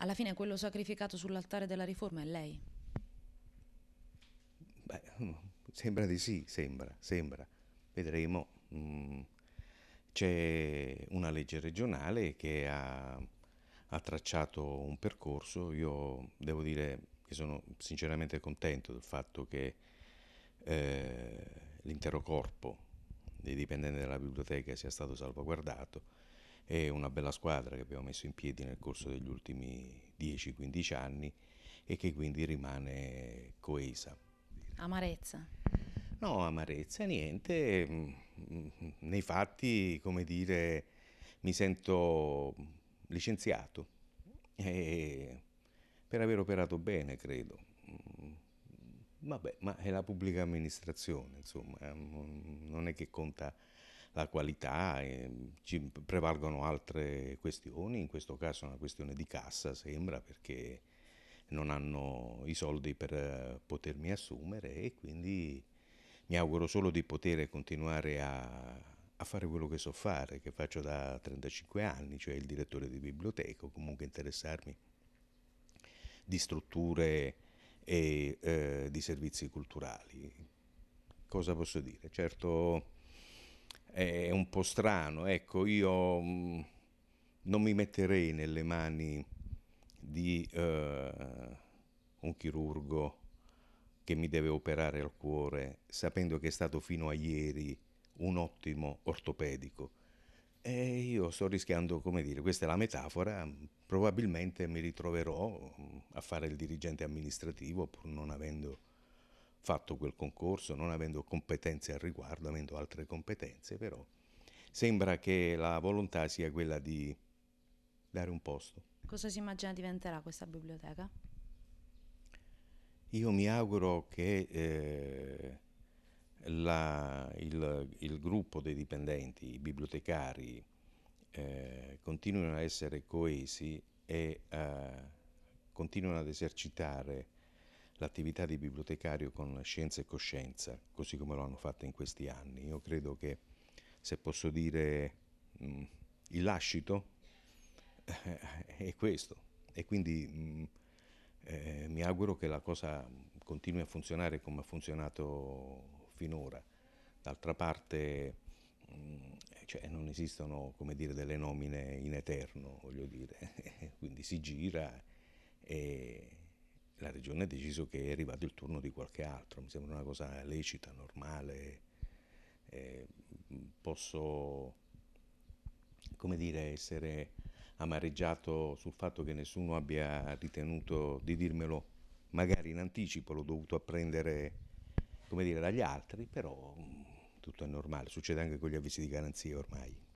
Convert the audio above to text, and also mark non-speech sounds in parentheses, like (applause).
alla fine quello sacrificato sull'altare della riforma è lei? Beh, mm, sembra di sì, sembra, sembra. Vedremo. Mm, c'è una legge regionale che ha, ha tracciato un percorso. Io devo dire che sono sinceramente contento del fatto che eh, l'intero corpo dei dipendenti della biblioteca sia stato salvaguardato è una bella squadra che abbiamo messo in piedi nel corso degli ultimi 10-15 anni e che quindi rimane coesa. Amarezza? No, amarezza, niente. Mm, mm, nei fatti, come dire, mi sento licenziato e per aver operato bene, credo. Mm, vabbè, ma è la pubblica amministrazione, insomma, non è che conta la qualità, eh, ci prevalgono altre questioni, in questo caso è una questione di cassa sembra perché non hanno i soldi per eh, potermi assumere e quindi mi auguro solo di poter continuare a, a fare quello che so fare, che faccio da 35 anni, cioè il direttore di biblioteca, comunque interessarmi di strutture e eh, di servizi culturali. Cosa posso dire? Certo è un po' strano. Ecco, io mm, non mi metterei nelle mani di uh, un chirurgo che mi deve operare al cuore sapendo che è stato fino a ieri un ottimo ortopedico. E io sto rischiando, come dire, questa è la metafora, probabilmente mi ritroverò mm, a fare il dirigente amministrativo pur non avendo fatto quel concorso, non avendo competenze al riguardo, avendo altre competenze, però sembra che la volontà sia quella di dare un posto. Cosa si immagina diventerà questa biblioteca? Io mi auguro che eh, la, il, il, gruppo dei dipendenti, i bibliotecari, eh, continuino a essere coesi e eh, continuino ad esercitare l'attività di bibliotecario con scienza e coscienza, così come lo hanno fatto in questi anni. Io credo che, se posso dire, mh, mm, il lascito eh, è questo e quindi mh, mm, eh, mi auguro che la cosa continui a funzionare come ha funzionato finora. D'altra parte mh, mm, cioè, non esistono come dire, delle nomine in eterno, voglio dire, (laughs) quindi si gira e la regione ha deciso che è arrivato il turno di qualche altro, mi sembra una cosa lecita, normale, eh, posso come dire, essere amareggiato sul fatto che nessuno abbia ritenuto di dirmelo magari in anticipo, l'ho dovuto apprendere come dire, dagli altri, però mm, tutto è normale, succede anche con gli avvisi di garanzia ormai.